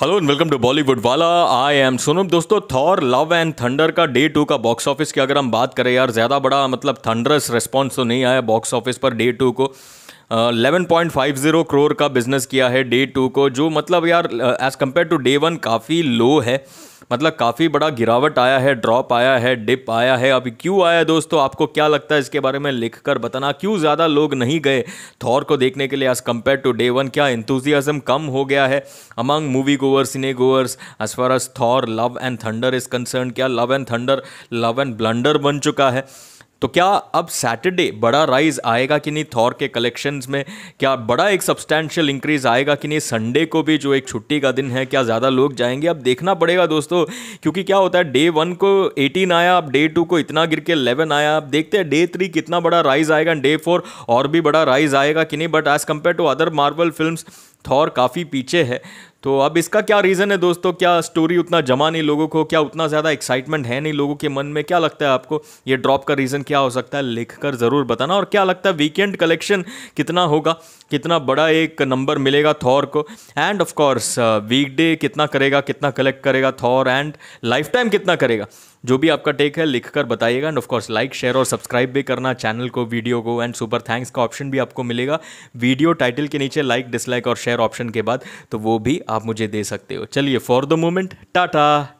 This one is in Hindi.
hello and welcome to Bollywood वाला आई एम सोनम दोस्तों थॉर लव एंड थंडर का डे टू का बॉक्स ऑफिस की अगर हम बात करें यार ज़्यादा बड़ा मतलब थंडरस रेस्पॉन्स तो नहीं आया बॉक्स ऑफिस पर डे टू को 11.50 करोड़ का बिजनेस किया है डे टू को जो मतलब यार as compare to day one काफ़ी लो है मतलब काफ़ी बड़ा गिरावट आया है ड्रॉप आया है डिप आया है अभी क्यों आया है दोस्तों आपको क्या लगता है इसके बारे में लिख कर बताना क्यों ज़्यादा लोग नहीं गए थॉर को देखने के लिए as compare to day one क्या इंतुजियाज़म कम हो गया है among movie goers cine goers as far as Thor love and thunder is concern क्या love and thunder love and blunder बन चुका है तो क्या अब सैटरडे बड़ा राइज आएगा कि नहीं थॉर के कलेक्शंस में क्या बड़ा एक सब्सटैंशियल इंक्रीज आएगा कि नहीं संडे को भी जो एक छुट्टी का दिन है क्या ज़्यादा लोग जाएंगे अब देखना पड़ेगा दोस्तों क्योंकि क्या होता है डे वन को एटीन आया अब डे टू को इतना गिर के इलेवन आया अब देखते हैं डे थ्री कितना बड़ा राइज आएगा डे फोर और भी बड़ा राइज आएगा कि नहीं but as compare to other Marvel film Thor काफ़ी पीछे है तो अब इसका क्या रीज़न है दोस्तों क्या स्टोरी उतना जमा नहीं लोगों को क्या उतना ज़्यादा एक्साइटमेंट है नहीं लोगों के मन में क्या लगता है आपको ये ड्रॉप का रीज़न क्या हो सकता है लिख कर ज़रूर बताना और क्या लगता है वीकेंड कलेक्शन कितना होगा कितना बड़ा एक नंबर मिलेगा थॉर को एंड ऑफकोर्स वीकडे कितना करेगा कितना कलेक्ट करेगा थॉर एंड लाइफ टाइम कितना करेगा जो भी आपका टेक है लिख कर बताइएगा एंड ऑफकोर्स लाइक शेयर और सब्सक्राइब भी करना चैनल को वीडियो को एंड सुपर थैंक्स का ऑप्शन भी आपको मिलेगा वीडियो टाइटल के नीचे लाइक डिसलाइक और शेयर शेयर ऑप्शन के बाद तो वो भी आप मुझे दे सकते हो चलिए फॉर द मोमेंट टाटा